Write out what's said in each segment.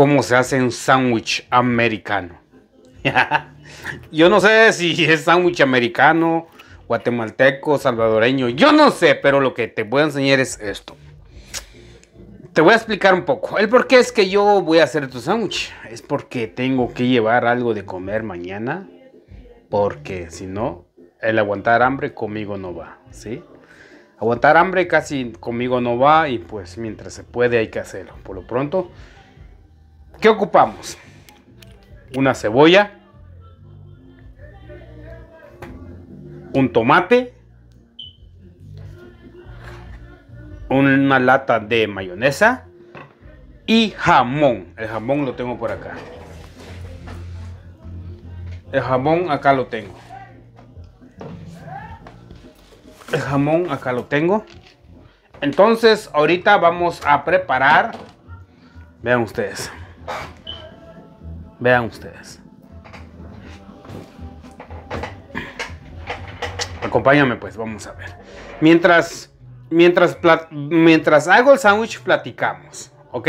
cómo se hace un sándwich americano. yo no sé si es sándwich americano, guatemalteco, salvadoreño, yo no sé, pero lo que te voy a enseñar es esto. Te voy a explicar un poco. El por qué es que yo voy a hacer tu sándwich. Es porque tengo que llevar algo de comer mañana. Porque si no, el aguantar hambre conmigo no va. ¿Sí? Aguantar hambre casi conmigo no va. Y pues mientras se puede hay que hacerlo. Por lo pronto, ¿Qué ocupamos? Una cebolla, un tomate, una lata de mayonesa y jamón. El jamón lo tengo por acá. El jamón acá lo tengo. El jamón acá lo tengo. Entonces ahorita vamos a preparar. Vean ustedes. Vean ustedes. Acompáñame pues, vamos a ver. Mientras, mientras, mientras hago el sándwich platicamos, ¿ok?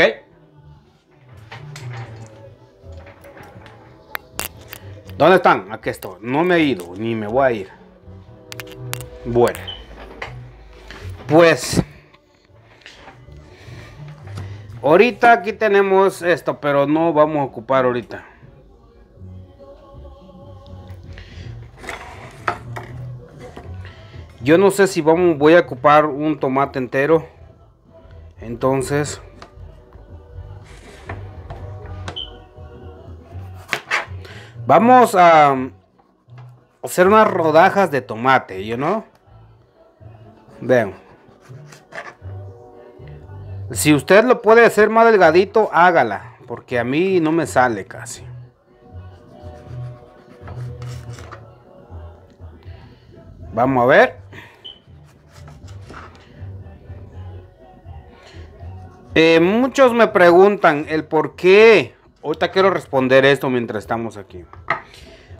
¿Dónde están? Aquí estoy. No me he ido, ni me voy a ir. Bueno. Pues... Ahorita aquí tenemos esto, pero no vamos a ocupar ahorita. Yo no sé si vamos, voy a ocupar un tomate entero. Entonces... Vamos a um, hacer unas rodajas de tomate, ¿yo no? Vean. Si usted lo puede hacer más delgadito, hágala. Porque a mí no me sale casi. Vamos a ver. Eh, muchos me preguntan el por qué. Ahorita quiero responder esto mientras estamos aquí.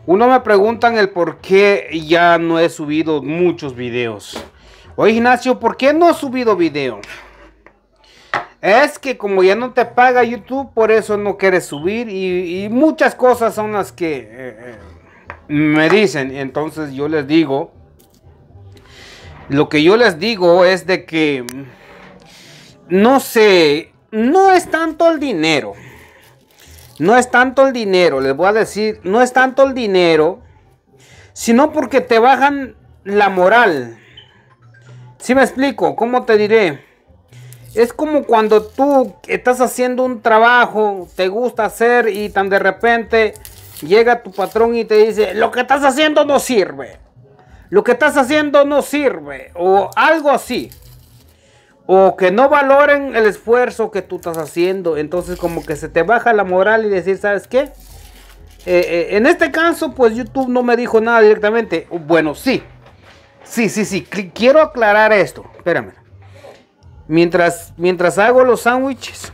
Uno me pregunta el por qué ya no he subido muchos videos. Oye Ignacio, ¿por qué no he subido video? Es que como ya no te paga YouTube, por eso no quieres subir. Y, muchas cosas son las que eh, eh, me dicen. Entonces yo les digo. Lo que yo les digo es de que no sé, no es tanto el dinero. No es tanto el dinero, les voy a decir, no es tanto el dinero, sino porque te bajan la moral. Si me explico? ¿Cómo te diré? Es como cuando tú estás haciendo un trabajo, te gusta hacer y tan de repente llega tu patrón y te dice, lo que estás haciendo no sirve. Lo que estás haciendo no sirve. O algo así o que no valoren el esfuerzo que tú estás haciendo. Entonces como que se te baja la moral y decir, ¿sabes qué? Eh, eh, en este caso, pues YouTube no me dijo nada directamente. Bueno, sí. Sí, sí, sí. Quiero aclarar esto. Espérame. Mientras, mientras hago los sándwiches,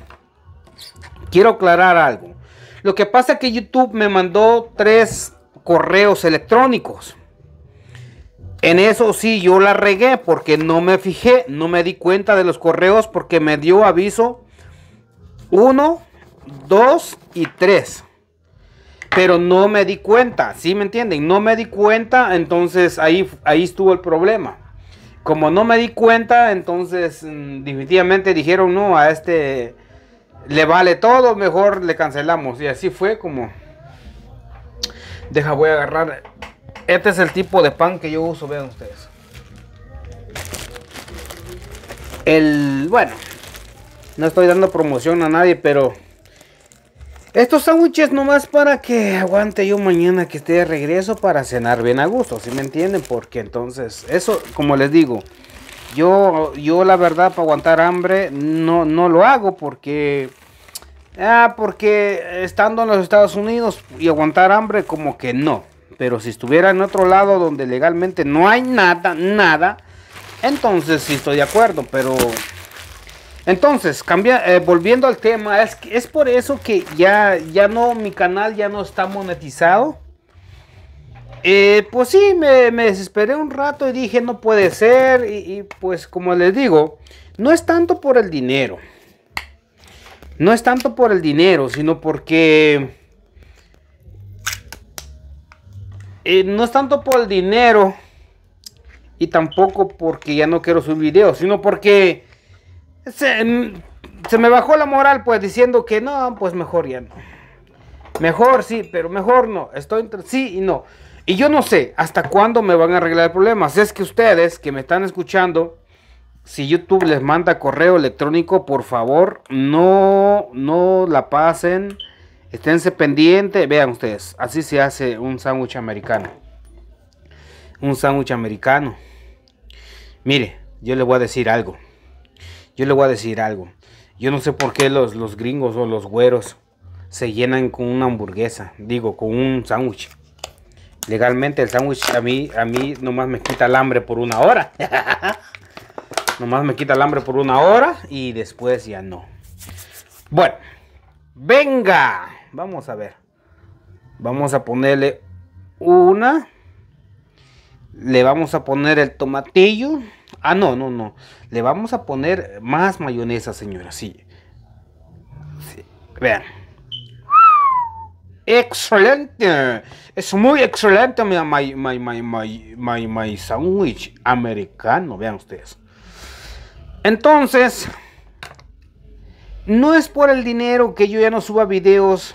quiero aclarar algo. Lo que pasa es que YouTube me mandó tres correos electrónicos. En eso sí, yo la regué porque no me fijé, no me di cuenta de los correos porque me dio aviso 1, 2 y 3. Pero no me di cuenta, ¿sí me entienden? No me di cuenta, entonces ahí, ahí estuvo el problema. Como no me di cuenta, entonces mm, definitivamente dijeron, no, a este le vale todo, mejor le cancelamos. Y así fue como... Deja, voy a agarrar este es el tipo de pan que yo uso, vean ustedes. El, bueno, no estoy dando promoción a nadie, pero estos sándwiches nomás para que aguante yo mañana que esté de regreso para cenar bien a gusto, si ¿sí me entienden? Porque entonces, eso, como les digo, yo, yo la verdad para aguantar hambre no, no lo hago porque... Ah, porque estando en los Estados Unidos y aguantar hambre como que no. Pero si estuviera en otro lado donde legalmente no hay nada, nada, entonces sí estoy de acuerdo, pero... Entonces, cambia, eh, volviendo al tema, es, es por eso que ya, ya no, mi canal ya no está monetizado. Eh, pues sí, me, me, desesperé un rato y dije, no puede ser. Y, y, pues como les digo, no es tanto por el dinero. No es tanto por el dinero, sino porque Eh, no es tanto por el dinero y tampoco porque ya no quiero subir videos, sino porque se, me bajó la moral pues diciendo que no, pues mejor ya no. Mejor sí, pero mejor no. Estoy entre sí y no. Y yo no sé hasta cuándo me van a arreglar el problema. es que ustedes que me están escuchando, si YouTube les manda correo electrónico, por favor, no, no la pasen Esténse pendientes, vean ustedes, así se hace un sándwich americano. Un sándwich americano. Mire, yo le voy a decir algo. Yo le voy a decir algo. Yo no sé por qué los, los gringos o los güeros se llenan con una hamburguesa, digo, con un sándwich. Legalmente el sándwich a mí, a mí nomás me quita el hambre por una hora. nomás me quita el hambre por una hora y después ya no. Bueno, venga. Vamos a ver. Vamos a ponerle una. Le vamos a poner el tomatillo. Ah, no, no, no. Le vamos a poner más mayonesa, señora. Sí. Vean. Excelente. Es muy excelente mi, my, my, my, my sándwich americano. Vean ustedes. Entonces, no es por el dinero que yo ya no suba videos.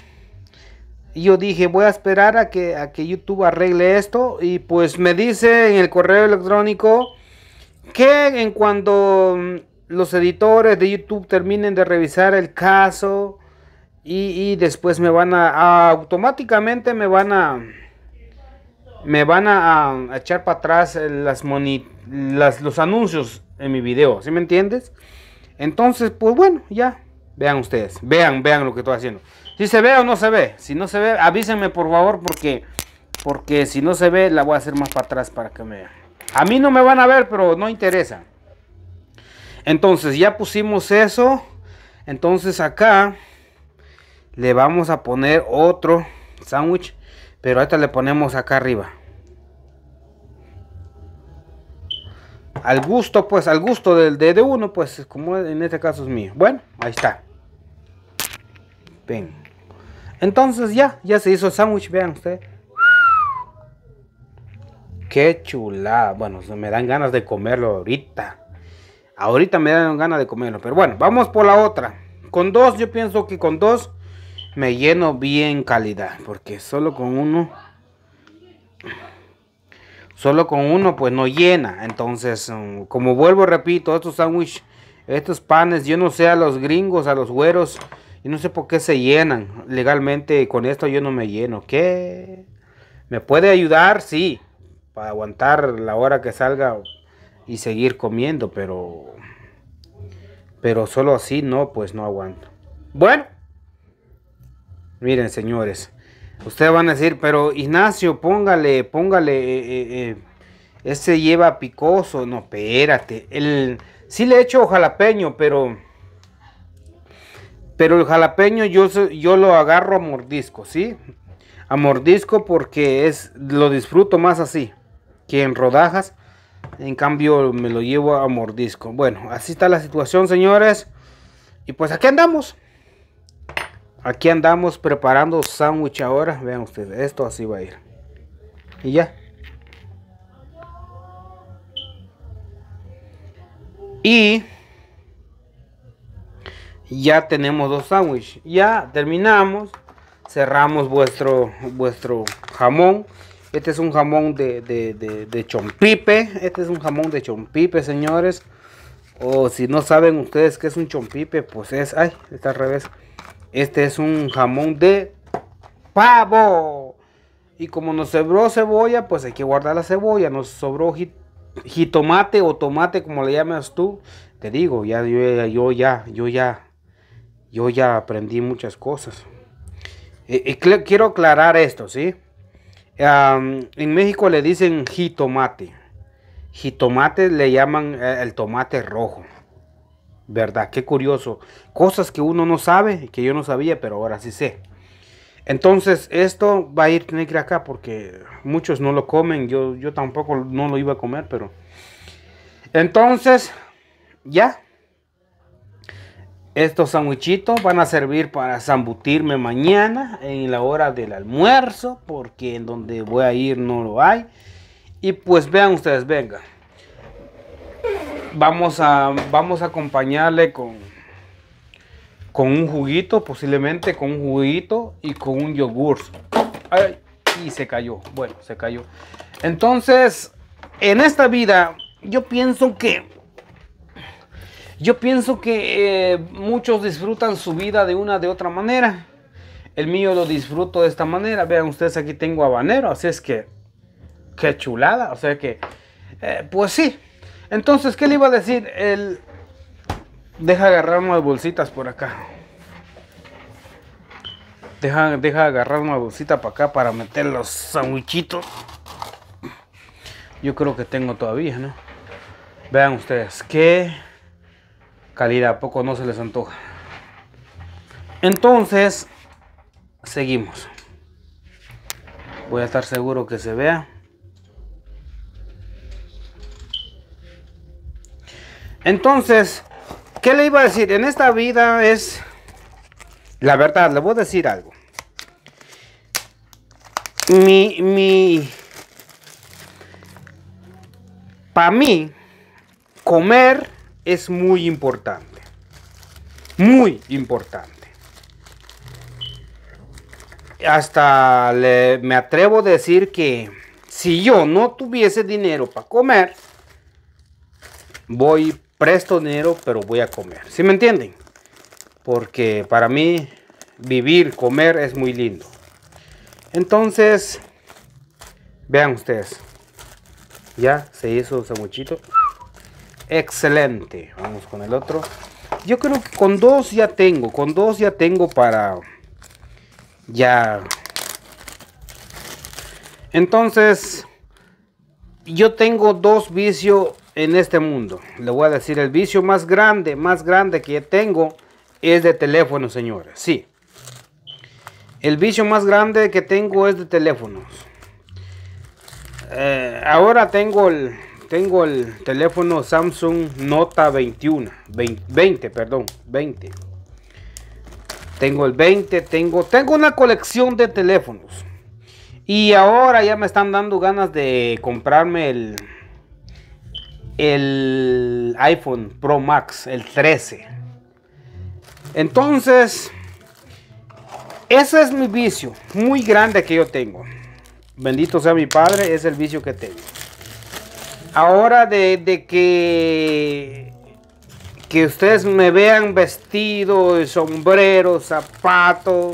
Yo dije, voy a esperar a que, a que YouTube arregle esto. Y pues me dice en el correo electrónico que en cuando mm, los editores de YouTube terminen de revisar el caso y, después me van a, automáticamente me van a me van a, echar para atrás las los anuncios en mi video, ¿sí me entiendes? Entonces, pues bueno, ya Vean ustedes, vean, vean lo que estoy haciendo. Si se ve o no se ve, si no se ve, avísenme por favor porque, porque si no se ve la voy a hacer más para atrás para que me vean. A mí no me van a ver, pero no interesa. Entonces ya pusimos eso. Entonces acá le vamos a poner otro sándwich, pero ahorita le ponemos acá arriba. al gusto, pues, al gusto del de, uno, pues, como en este caso es mío. Bueno, ahí está. Ven. Entonces ya, ya se hizo el sándwich, vean ustedes. Qué chula. Bueno, me dan ganas de comerlo ahorita. Ahorita me dan ganas de comerlo. Pero bueno, vamos por la otra. Con dos, yo pienso que con dos me lleno bien calidad. Porque solo con uno... Solo con uno pues no llena. Entonces, um, como vuelvo, repito, estos sándwiches, estos panes, yo no sé a los gringos, a los güeros, y no sé por qué se llenan legalmente. Con esto yo no me lleno. ¿Qué? ¿Me puede ayudar? Sí, para aguantar la hora que salga y seguir comiendo, pero pero solo así no, pues no aguanto. Bueno, miren señores, Ustedes van a decir, pero Ignacio, póngale, póngale, eh, eh, eh este lleva picoso. No, espérate. El, sí le echo jalapeño, pero... Pero el jalapeño yo, yo lo agarro a mordisco, ¿sí? A mordisco porque es, lo disfruto más así que en rodajas. En cambio me lo llevo a mordisco. Bueno, así está la situación, señores. Y pues aquí andamos. Aquí andamos preparando sándwich ahora. Vean ustedes, esto así va a ir. Y ya. Y ya tenemos dos sándwiches. Ya terminamos. Cerramos vuestro, vuestro jamón. Este es un jamón de, de, de, chompipe. Este es un jamón de chompipe, señores. O si no saben ustedes que es un chompipe, pues es... Ay, está al revés. Este es un jamón de pavo. Y como nos sobró cebolla, pues hay que guardar la cebolla. Nos sobró jitomate o tomate, como le llamas tú. Te digo, ya yo, ya, yo ya, yo ya aprendí muchas cosas. Y, eh, eh, quiero aclarar esto, ¿sí? en México le dicen jitomate. Jitomate le llaman eh, el tomate rojo. ¿verdad? Qué curioso. Cosas que uno no sabe, que yo no sabía, pero ahora sí sé. Entonces, esto va a ir, tiene que ir acá porque muchos no lo comen. Yo, yo tampoco no lo iba a comer, pero. Entonces, ya. Estos sandwichitos van a servir para zambutirme mañana en la hora del almuerzo, porque en donde voy a ir no lo hay. Y pues vean ustedes, venga. Vamos a, vamos a acompañarle con, con un juguito, posiblemente con un juguito y con un yogur. y se cayó. Bueno, se cayó. Entonces, en esta vida, yo pienso que. Yo pienso que eh, muchos disfrutan su vida de una de otra manera. El mío lo disfruto de esta manera. Vean ustedes, aquí tengo habanero, así es que. Qué chulada. O sea que. Eh, pues sí, entonces, ¿qué le iba a decir? El... Deja agarrar unas bolsitas por acá. Deja, deja agarrar una bolsita para acá para meter los sandwichitos. Yo creo que tengo todavía, ¿no? Vean ustedes, qué calidad, poco no se les antoja. Entonces, seguimos. Voy a estar seguro que se vea. Entonces, ¿qué le iba a decir? En esta vida es... La verdad, le voy a decir algo. Mi, mi... Para mí, comer es muy importante. Muy importante. Hasta me atrevo a decir que si yo no tuviese dinero para comer, voy presto dinero, pero voy a comer. ¿Sí me entienden? Porque para mí vivir, comer es muy lindo. Entonces, vean ustedes. Ya se hizo un samuchito. Excelente. Vamos con el otro. Yo creo que con dos ya tengo. Con dos ya tengo para... Ya... Entonces, yo tengo dos vicios en este mundo. Le voy a decir, el vicio más grande, más grande que tengo es de teléfonos señores. Sí. El vicio más grande que tengo es de teléfonos. Eh, ahora tengo el, tengo el teléfono Samsung Nota 21. 20, perdón, 20. Tengo el 20, tengo, tengo una colección de teléfonos. Y ahora ya me están dando ganas de comprarme el, el iPhone Pro Max, el 13. Entonces, ese es mi vicio muy grande que yo tengo. Bendito sea mi padre, es el vicio que tengo. Ahora de, que, ustedes me vean vestido, sombrero, zapato,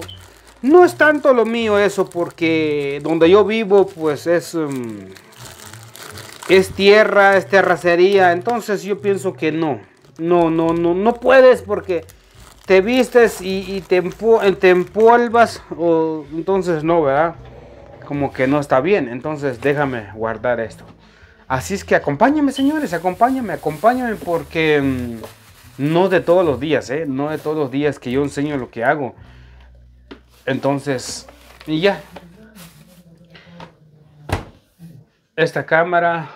no es tanto lo mío eso porque donde yo vivo pues es... Mm, es tierra, es terracería. Entonces yo pienso que no. No, no, no, no puedes porque te vistes y, te, te, empolvas. O, entonces no, ¿verdad? Como que no está bien. Entonces déjame guardar esto. Así es que acompáñame, señores, acompáñame, acompáñame porque mm, no de todos los días, ¿eh? No de todos los días que yo enseño lo que hago. Entonces, y ya. Esta cámara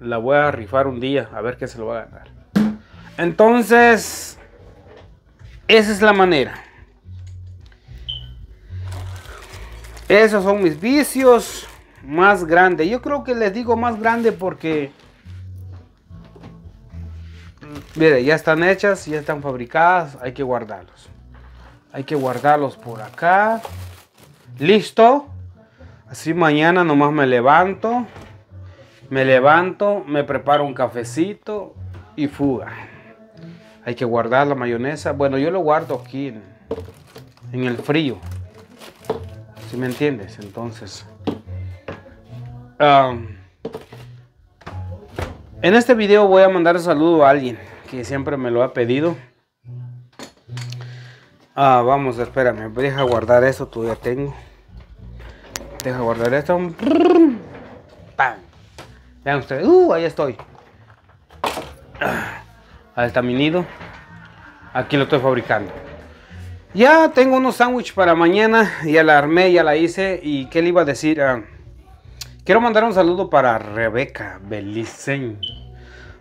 la voy a rifar un día, a ver qué se lo va a ganar. Entonces, esa es la manera. Esos son mis vicios más grandes. Yo creo que les digo más grande porque... Mire, ya están hechas, ya están fabricadas, hay que guardarlos. Hay que guardarlos por acá. Listo. Así mañana nomás me levanto. Me levanto, me preparo un cafecito y fuga. Hay que guardar la mayonesa. Bueno, yo lo guardo aquí en, el frío. si me entiendes? Entonces... Ah, en este video voy a mandar un saludo a alguien que siempre me lo ha pedido. Ah, vamos, espérame. Deja guardar eso, todavía tengo. Deja guardar esto. Vean ustedes, uh, ahí estoy. Ah, ahí está mi nido. Aquí lo estoy fabricando. Ya tengo unos sándwiches para mañana. Ya la armé, ya la hice. ¿Y qué le iba a decir? Ah, quiero mandar un saludo para Rebeca Beliceño.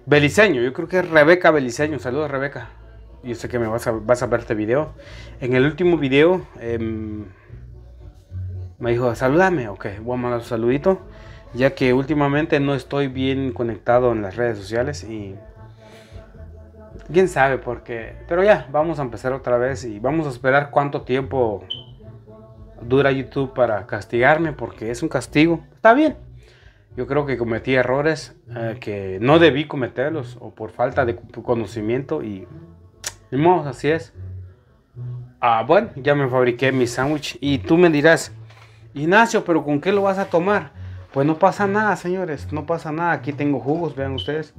Beliceño, yo creo que es Rebeca Beliceño. Saludos, Rebeca. Yo sé que me vas a, vas a ver este video. En el último video em, me dijo, saludame. Ok, voy a mandar un saludito ya que últimamente no estoy bien conectado en las redes sociales y quién sabe por qué. Pero ya, vamos a empezar otra vez y vamos a esperar cuánto tiempo dura YouTube para castigarme porque es un castigo. Está bien. Yo creo que cometí errores eh, que no debí cometerlos o por falta de conocimiento y ni modo, así es. Ah, bueno, ya me fabriqué mi sándwich y tú me dirás, Ignacio, pero ¿con qué lo vas a tomar? Pues no pasa nada, señores, no pasa nada. Aquí tengo jugos, vean ustedes.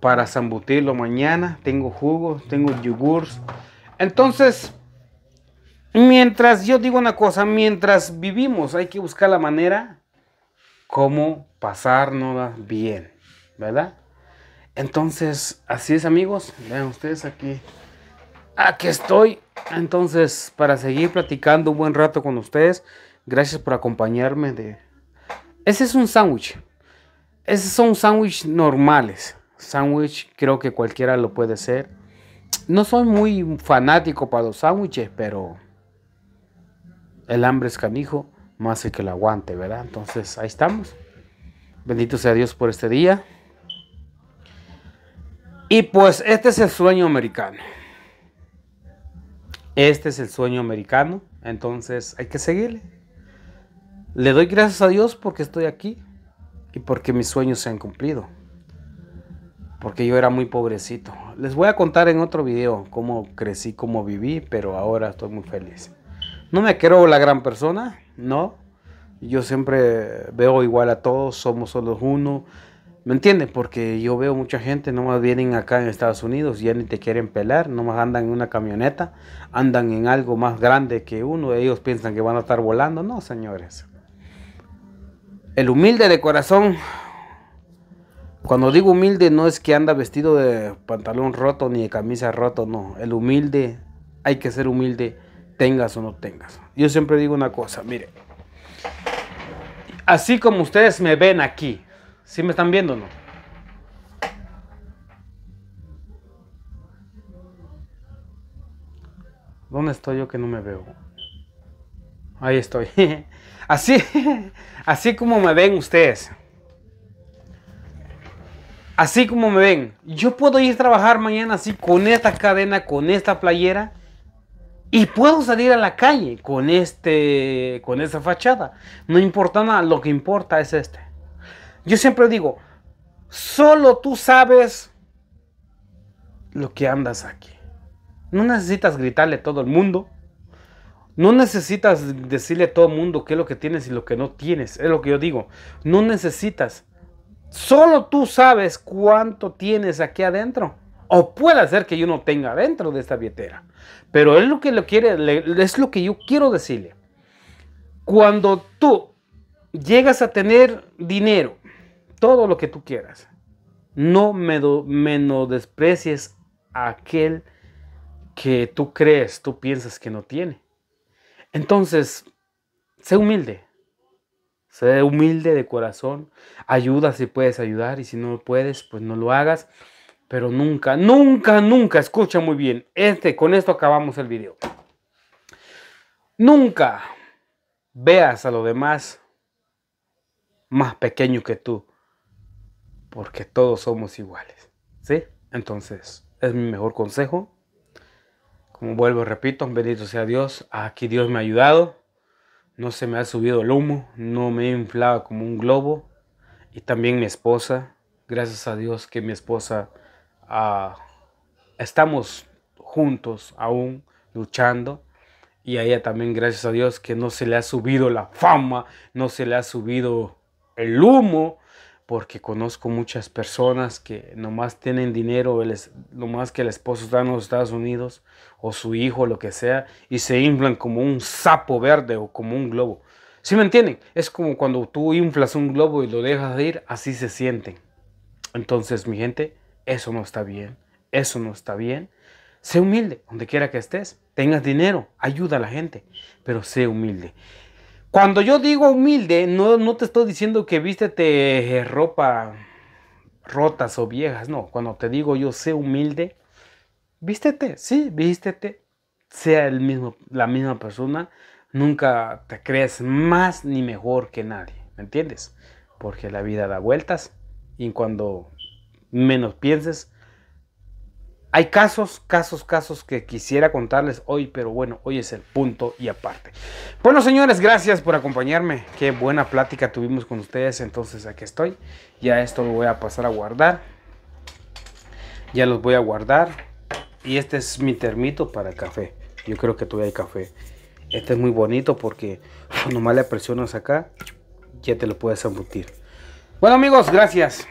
Para zambutirlo mañana, tengo jugos, tengo yogurts. Entonces, mientras yo digo una cosa, mientras vivimos hay que buscar la manera cómo pasarnos bien, ¿verdad? Entonces, así es amigos, vean ustedes aquí, aquí estoy, entonces para seguir platicando un buen rato con ustedes, gracias por acompañarme de, ese es un sándwich. Esos son sándwiches normales. Sándwich creo que cualquiera lo puede hacer. No soy muy fanático para los sándwiches, pero el hambre es canijo, más el que lo aguante, ¿verdad? Entonces ahí estamos. Bendito sea Dios por este día. Y pues este es el sueño americano. Este es el sueño americano. Entonces hay que seguirle. Le doy gracias a Dios porque estoy aquí y porque mis sueños se han cumplido. Porque yo era muy pobrecito. Les voy a contar en otro video cómo crecí, cómo viví, pero ahora estoy muy feliz. No me quiero la gran persona, no. Yo siempre veo igual a todos, somos solo uno. ¿Me entiendes? Porque yo veo mucha gente, nomás vienen acá en Estados Unidos, ya ni te quieren pelar, nomás andan en una camioneta, andan en algo más grande que uno, ellos piensan que van a estar volando. No, señores. El humilde de corazón, cuando digo humilde no es que anda vestido de pantalón roto ni de camisa roto, no. El humilde, hay que ser humilde, tengas o no tengas. Yo siempre digo una cosa, mire, así como ustedes me ven aquí, ¿sí me están viendo o no? ¿Dónde estoy yo que no me veo? ahí estoy. Así, así como me ven ustedes. Así como me ven. Yo puedo ir a trabajar mañana así con esta cadena, con esta playera. Y puedo salir a la calle con, este, con esta fachada. No importa nada, lo que importa es este. Yo siempre digo, solo tú sabes lo que andas aquí. No necesitas gritarle a todo el mundo. No necesitas decirle a todo el mundo qué es lo que tienes y lo que no tienes. Es lo que yo digo. No necesitas. Solo tú sabes cuánto tienes aquí adentro. O puede ser que yo no tenga adentro de esta billetera. Pero es lo que lo quiere, es lo que yo quiero decirle. Cuando tú llegas a tener dinero, todo lo que tú quieras, no me menosprecies a aquel que tú crees, tú piensas que no tiene. Entonces, sé humilde. Sé humilde de corazón. Ayuda si puedes ayudar y si no puedes, pues no lo hagas. Pero nunca, nunca, nunca, escucha muy bien. Este, con esto acabamos el video. Nunca veas a los demás más pequeño que tú. Porque todos somos iguales. ¿Sí? Entonces, es mi mejor consejo. Como vuelvo, repito, bendito sea Dios. Aquí Dios me ha ayudado. No se me ha subido el humo, no me he inflado como un globo. Y también mi esposa, gracias a Dios que mi esposa ah, estamos juntos aún luchando. Y a ella también, gracias a Dios, que no se le ha subido la fama, no se le ha subido el humo, porque conozco muchas personas que nomás tienen dinero, lo más que el esposo está en los Estados Unidos, o su hijo, lo que sea, y se inflan como un sapo verde o como un globo. ¿Sí me entienden? Es como cuando tú inflas un globo y lo dejas de ir, así se sienten. Entonces, mi gente, eso no está bien, eso no está bien. Sé humilde, donde quiera que estés, tengas dinero, ayuda a la gente, pero sé humilde. Cuando yo digo humilde, no, te estoy diciendo que vístete eh, ropa rotas o viejas, no. Cuando te digo yo sé humilde, vístete, sí, vístete, sea el mismo, la misma persona, nunca te crees más ni mejor que nadie, ¿me entiendes? Porque la vida da vueltas y cuando menos pienses, hay casos, casos, casos que quisiera contarles hoy, pero bueno, hoy es el punto y aparte. Bueno, señores, gracias por acompañarme. Qué buena plática tuvimos con ustedes. Entonces, aquí estoy. Ya esto lo voy a pasar a guardar. Ya los voy a guardar. Y este es mi termito para café. Yo creo que todavía hay café. Este es muy bonito porque cuando más le presionas acá, ya te lo puedes embutir. Bueno, amigos, gracias.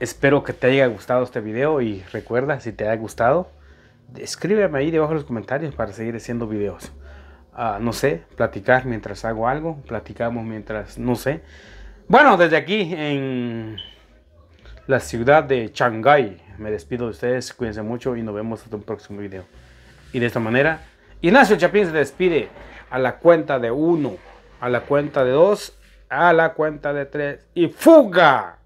Espero que te haya gustado este video y recuerda, si te ha gustado, escríbeme ahí debajo en los comentarios para seguir haciendo videos. Ah, no sé, platicar mientras hago algo, platicamos mientras, no sé. Bueno, desde aquí en la ciudad de Shanghai, me despido de ustedes, cuídense mucho y nos vemos en un próximo video. Y de esta manera, Ignacio Chapín se despide a la cuenta de uno, a la cuenta de dos, a la cuenta de tres y fuga.